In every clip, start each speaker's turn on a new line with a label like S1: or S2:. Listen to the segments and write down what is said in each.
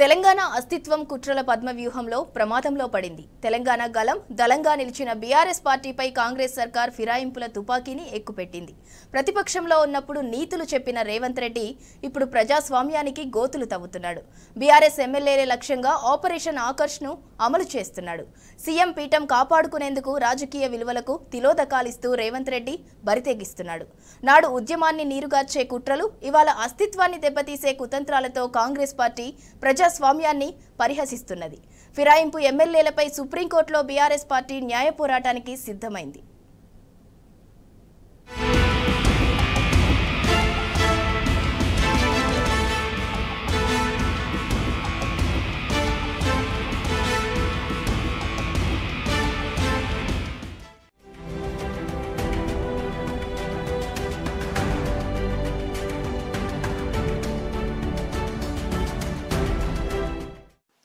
S1: తెలంగాణ అస్తిత్వం కుట్రల పద్మ వ్యూహంలో ప్రమాదంలో పడింది తెలంగాణ గలం దళంగా నిలిచిన బీఆర్ఎస్ పార్టీపై కాంగ్రెస్ సర్కార్ ఫిరాయింపుల తుపాకీని ఎక్కుపెట్టింది ప్రతిపక్షంలో ఉన్నప్పుడు నీతులు చెప్పిన రేవంత్ రెడ్డి ఇప్పుడు ప్రజాస్వామ్యానికి గోతులు తవ్వుతున్నాడు బీఆర్ఎస్ ఎమ్మెల్యేలే లక్ష్యంగా ఆపరేషన్ ఆకర్ష్ను అమలు చేస్తున్నాడు సీఎం పీఠం కాపాడుకునేందుకు రాజకీయ విలువలకు తిలోదకాలిస్తూ రేవంత్ రెడ్డి బరితెగిస్తున్నాడు నాడు ఉద్యమాన్ని నీరుగార్చే కుట్రలు ఇవాళ అస్తిత్వాన్ని దెబ్బతీసే కుతంత్రాలతో కాంగ్రెస్ పార్టీ ప్రజా ప్రజాస్వామ్యాన్ని పరిహసిస్తున్నది ఫిరాయింపు ఎమ్మెల్యేలపై సుప్రీంకోర్టులో బీఆర్ఎస్ పార్టీ న్యాయ పోరాటానికి సిద్ధమైంది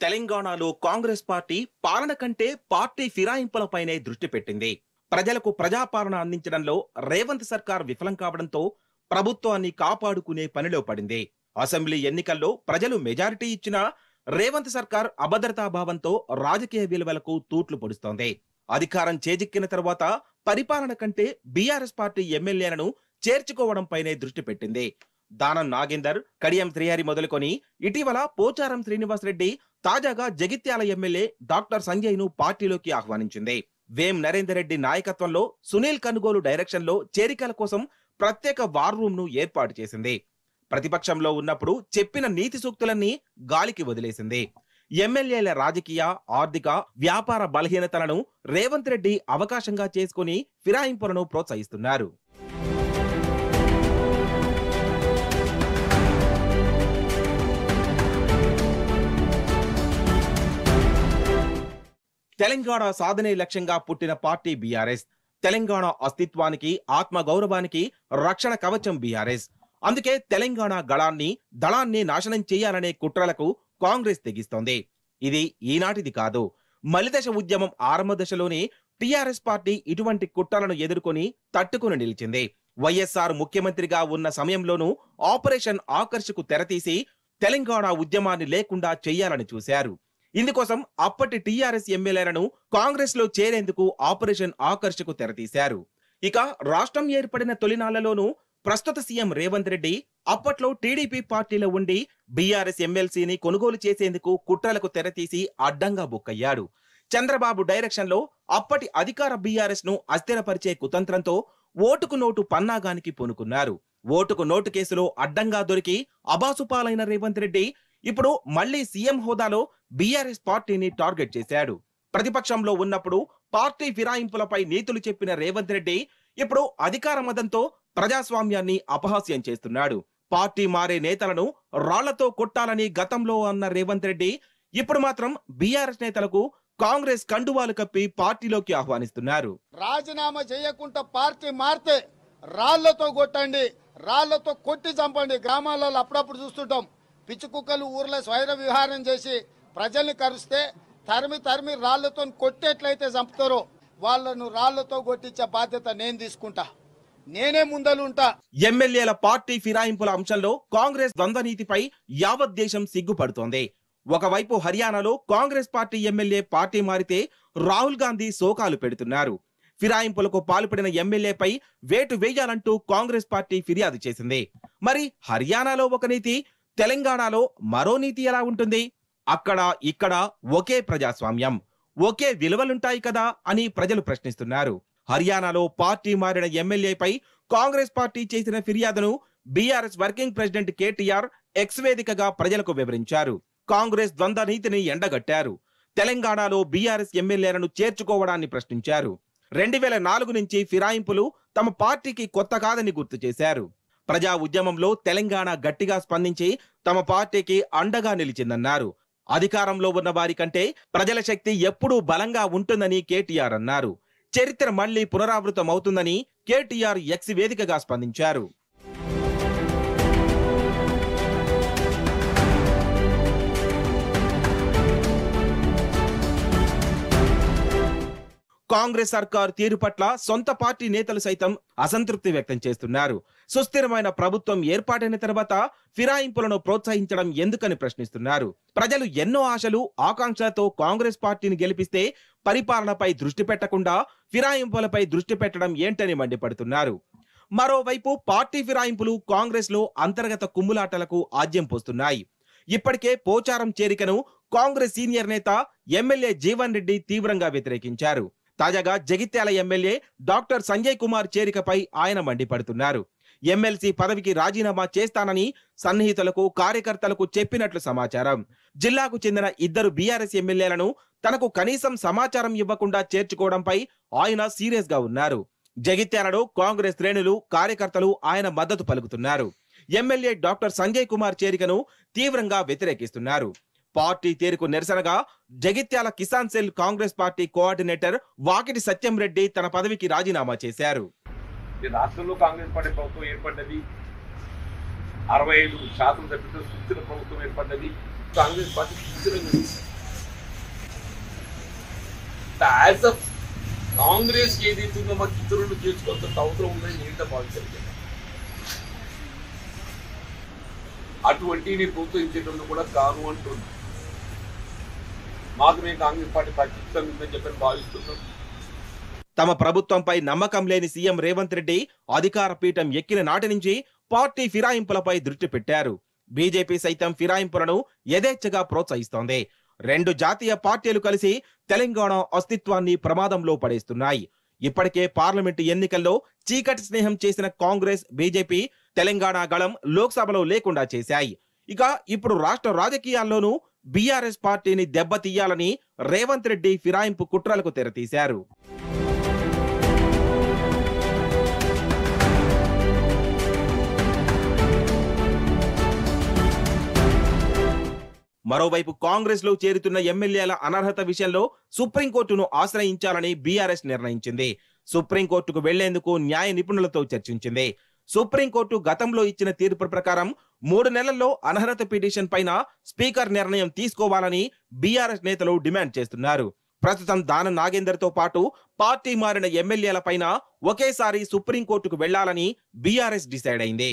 S1: తెలంగాణలో కాంగ్రెస్ పార్టీ పాలన కంటే పార్టీ ఫిరాయింపులపైనే దృష్టి పెట్టింది ప్రజలకు ప్రజాపాలన అందించడంలో రేవంత్ సర్కార్ విఫలం కావడంతో ప్రభుత్వాన్ని కాపాడుకునే పనిలో పడింది అసెంబ్లీ ఎన్నికల్లో ప్రజలు మెజారిటీ ఇచ్చినా రేవంత్ సర్కార్ అభద్రతాభావంతో రాజకీయ విలువలకు తూట్లు పొడుస్తోంది అధికారం చేజిక్కిన తర్వాత పరిపాలన కంటే బీఆర్ఎస్ పార్టీ ఎమ్మెల్యేలను చేర్చుకోవడంపైనే దృష్టి పెట్టింది దానం నాగేందర్ కడియం శ్రీహరి మొదలుకొని ఇటీవల పోచారం శ్రీనివాసరెడ్డి తాజాగా జగిత్యాల ఎమ్మెల్యే డాక్టర్ సంజయ్ ను పార్టీలోకి ఆహ్వానించింది వేం నరేందర్ రెడ్డి నాయకత్వంలో సునీల్ కనుగోలు డైరెక్షన్ లో చేరికల కోసం ప్రత్యేక వార్ రూమ్ ను ఏర్పాటు చేసింది ప్రతిపక్షంలో ఉన్నప్పుడు చెప్పిన నీతి సూక్తులన్నీ గాలికి వదిలేసింది ఎమ్మెల్యేల రాజకీయ ఆర్థిక వ్యాపార బలహీనతలను రేవంత్ రెడ్డి అవకాశంగా చేసుకుని ఫిరాయింపులను ప్రోత్సహిస్తున్నారు తెలంగాణ సాధనే లక్ష్యంగా పుట్టిన పార్టీ బీఆర్ఎస్ తెలంగాణ అస్తిత్వానికి ఆత్మ గౌరవానికి రక్షణ కవచం బీఆర్ఎస్ అందుకే తెలంగాణ గళాన్ని దళాన్ని నాశనం చేయాలనే కుట్రలకు కాంగ్రెస్ తెగిస్తోంది ఇది ఈనాటిది కాదు మలిదశ ఉద్యమం ఆరంభ దశలోనే టీఆర్ఎస్ పార్టీ ఇటువంటి కుట్రలను ఎదుర్కొని తట్టుకుని నిలిచింది వైఎస్ఆర్ ముఖ్యమంత్రిగా ఉన్న సమయంలోనూ ఆపరేషన్ ఆకర్షకు తెరతీసి తెలంగాణ ఉద్యమాన్ని లేకుండా చేయాలని చూశారు ఇందుకోసం అప్పటి టీఆర్ఎస్ ఎమ్మెల్యేలను కాంగ్రెస్ లో చేరేందుకు ఆపరేషన్ ఆకర్షకు తెరతీశారు ఇక రాష్ట్రం ఏర్పడిన తొలినాళ్లలోనూ ప్రస్తుత సీఎం రేవంత్ రెడ్డి అప్పట్లో టీడీపీ పార్టీలో ఉండి బీఆర్ఎస్ ఎమ్మెల్సీని కొనుగోలు చేసేందుకు కుట్రలకు తెరతీసి అడ్డంగా బుక్కయ్యాడు చంద్రబాబు డైరెక్షన్ లో అప్పటి అధికార బీఆర్ఎస్ ను అస్థిరపరిచే కుతంత్రంతో ఓటుకు నోటు పన్నాగానికి పూనుకున్నారు ఓటుకు నోటు కేసులో అడ్డంగా దొరికి అబాసుపాలైన రేవంత్ రెడ్డి ఇప్పుడు మళ్లీ సీఎం హోదాలో బీఆర్ఎస్ పార్టీని టార్గెట్ చేశాడు ప్రతిపక్షంలో ఉన్నప్పుడు పార్టీ ఫిరాయింపులపై నీతులు చెప్పిన రేవంత్ రెడ్డి ఇప్పుడు అధికార మదంతో ప్రజాస్వామ్యాన్ని అపహాస్యం చేస్తున్నాడు పార్టీ మారే నేతలను రాళ్లతో కొట్టాలని గతంలో అన్న రేవంత్ రెడ్డి ఇప్పుడు మాత్రం బీఆర్ఎస్ నేతలకు కాంగ్రెస్ కండువాలు కప్పి పార్టీలోకి ఆహ్వానిస్తున్నారు రాజీనామా చేయకుండా పార్టీ మారితే రాళ్లతో కొట్టండి రాళ్లతో కొట్టి చంపండి గ్రామాలలో అప్పుడప్పుడు చూస్తుంటాం పిచ్చుకుక్కలు ఊర్లో స్వైర విహారం చేసి ప్రజల్ని కరిస్తే తరిమి తరిమి రాళ్లతో కొట్టేట్లయితే చంపుతారో వాళ్లను రాళ్లతో కొట్టించే బాధ్యత నేను తీసుకుంటా నేనే ముందలుంటా ఎమ్మెల్యేల పార్టీ ఫిరాయింపుల అంశంలో కాంగ్రెస్ ద్వంద్వ నీతిపై యావత్ దేశం సిగ్గుపడుతోంది ఒకవైపు హర్యానాలో కాంగ్రెస్ పార్టీ ఎమ్మెల్యే పార్టీ మారితే రాహుల్ గాంధీ శోకాలు పెడుతున్నారు ఫిరాయింపులకు పాల్పడిన ఎమ్మెల్యేపై వేటు వేయాలంటూ కాంగ్రెస్ పార్టీ ఫిర్యాదు చేసింది మరి హర్యానాలో ఒక నీతి తెలంగాణలో మరో నీతి ఎలా ఉంటుంది అక్కడ ఇక్కడ ఒకే ప్రజాస్వామ్యం ఒకే విలువలుంటాయి కదా అని ప్రజలు ప్రశ్నిస్తున్నారు హర్యానాలో పార్టీ మారిన ఎమ్మెల్యేపై కాంగ్రెస్ పార్టీ చేసిన ఫిర్యాదును BRS working president KTR X వేదికగా ప్రజలకు వివరించారు కాంగ్రెస్ ద్వంద్వ నీతిని ఎండగట్టారు తెలంగాణలో బీఆర్ఎస్ ఎమ్మెల్యేలను చేర్చుకోవడాన్ని ప్రశ్నించారు రెండు వేల నాలుగు నుంచి ఫిరాయింపులు తమ పార్టీకి కొత్త కాదని గుర్తు చేశారు ప్రజా ఉద్యమంలో తెలంగాణ గట్టిగా స్పందించి తమ పార్టీకి అండగా నిలిచిందన్నారు అధికారంలో ఉన్న వారి కంటే ప్రజల శక్తి ఎప్పుడూ బలంగా ఉంటుందని కేటీఆర్ అన్నారు చరిత్ర మళ్లీ పునరావృతం అవుతుందని కేటీఆర్ ఎక్స్ వేదికగా స్పందించారు కాంగ్రెస్ సర్కారు తీరు పట్ల సొంత పార్టీ నేతలు సైతం అసంతృప్తి వ్యక్తం చేస్తున్నారు సుస్థిరమైన ప్రభుత్వం ఏర్పాటైన తర్వాత ఫిరాయింపులను ప్రోత్సహించడం ఎందుకని ప్రశ్నిస్తున్నారు ప్రజలు ఎన్నో ఆశలు ఆకాంక్షలతో కాంగ్రెస్ పార్టీని గెలిపిస్తే పరిపాలనపై దృష్టి పెట్టకుండా ఫిరాయింపులపై దృష్టి పెట్టడం ఏంటని మండిపడుతున్నారు మరోవైపు పార్టీ ఫిరాయింపులు కాంగ్రెస్ లో అంతర్గత కుమ్ములాటలకు ఆద్యం పోస్తున్నాయి ఇప్పటికే పోచారం చేరికను కాంగ్రెస్ సీనియర్ నేత ఎమ్మెల్యే జీవన్ రెడ్డి తీవ్రంగా వ్యతిరేకించారు తాజాగా జగిత్యాల ఎమ్మెల్యే డాక్టర్ సంజయ్ కుమార్ చేరికపై ఆయన మండిపడుతున్నారు ఎమ్మెల్సీ పదవికి రాజీనామా చేస్తానని సన్నిహితులకు కార్యకర్తలకు చెప్పినట్లు సమాచారం జిల్లాకు చెందిన ఇద్దరు బీఆర్ఎస్ ఎమ్మెల్యేలను తనకు కనీసం సమాచారం ఇవ్వకుండా చేర్చుకోవడంపై ఆయన సీరియస్ గా ఉన్నారు జగిత్యాలలో కాంగ్రెస్ శ్రేణులు కార్యకర్తలు ఆయన మద్దతు పలుకుతున్నారు ఎమ్మెల్యే డాక్టర్ సంజయ్ కుమార్ చేరికను తీవ్రంగా వ్యతిరేకిస్తున్నారు పార్టీ తీరుకు నిరసనగా Jagtial Kisan cell Congress party coordinator Vakiti Satyam Reddy తన పదవికి రాజీనామా చేశారు ఈ రాష్ట్రంలో కాంగ్రెస్ పార్టీ ప్రభుత్వం ఏర్పడ్డది అరవై ఐదు శాతం తప్పితో సుస్థిర ప్రభుత్వం ఏర్పడ్డది కాంగ్రెస్ పార్టీ సుస్థిరంగా కాంగ్రెస్ ఏదైతుందో మా చిత్రులు చేసుకోవచ్చు అవసరం ఉందని నేనంతా భావించగలిగాను అటువంటిని ప్రోత్సహించేటప్పుడు కూడా కాను అంటుంది మాకు మేము కాంగ్రెస్ పార్టీ ఖచ్చితంగా ఉందని చెప్పని భావిస్తున్నాం తమ ప్రభుత్వంపై నమ్మకం లేని సీఎం రేవంత్ రెడ్డి అధికార పీఠం ఎక్కిన నాటి నుంచి పార్టీ ఫిరాయింపులపై దృష్టి పెట్టారు బీజేపీ సైతం ఫిరాయింపులను యథేచ్ఛగా ప్రోత్సహిస్తోంది రెండు జాతీయ పార్టీలు కలిసి తెలంగాణ అస్తిత్వాన్ని ప్రమాదంలో పడేస్తున్నాయి ఇప్పటికే పార్లమెంటు ఎన్నికల్లో చీకటి స్నేహం చేసిన కాంగ్రెస్ బీజేపీ తెలంగాణ గళం లోక్సభలో లేకుండా చేశాయి ఇక ఇప్పుడు రాష్ట్ర రాజకీయాల్లోనూ బీఆర్ఎస్ పార్టీని దెబ్బతీయాలని రేవంత్ రెడ్డి ఫిరాయింపు కుట్రలకు తెరతీశారు మరోవైపు కాంగ్రెస్ లో చేరుతున్న ఎమ్మెల్యేల అనర్హత విషయంలో సుప్రీంకోర్టును ఆశ్రయించాలని బీఆర్ఎస్ నిర్ణయించింది సుప్రీంకోర్టుకు వెళ్లేందుకు న్యాయ నిపుణులతో చర్చించింది సుప్రీంకోర్టు గతంలో ఇచ్చిన తీర్పు ప్రకారం మూడు నెలల్లో అనర్హత పిటిషన్ పైన స్పీకర్ నిర్ణయం తీసుకోవాలని బీఆర్ఎస్ నేతలు డిమాండ్ చేస్తున్నారు ప్రస్తుతం దాన నాగేందర్తో పాటు పార్టీ మారిన ఎమ్మెల్యేల పైన ఒకేసారి సుప్రీంకోర్టుకు వెళ్లాలని బీఆర్ఎస్ డిసైడ్ అయింది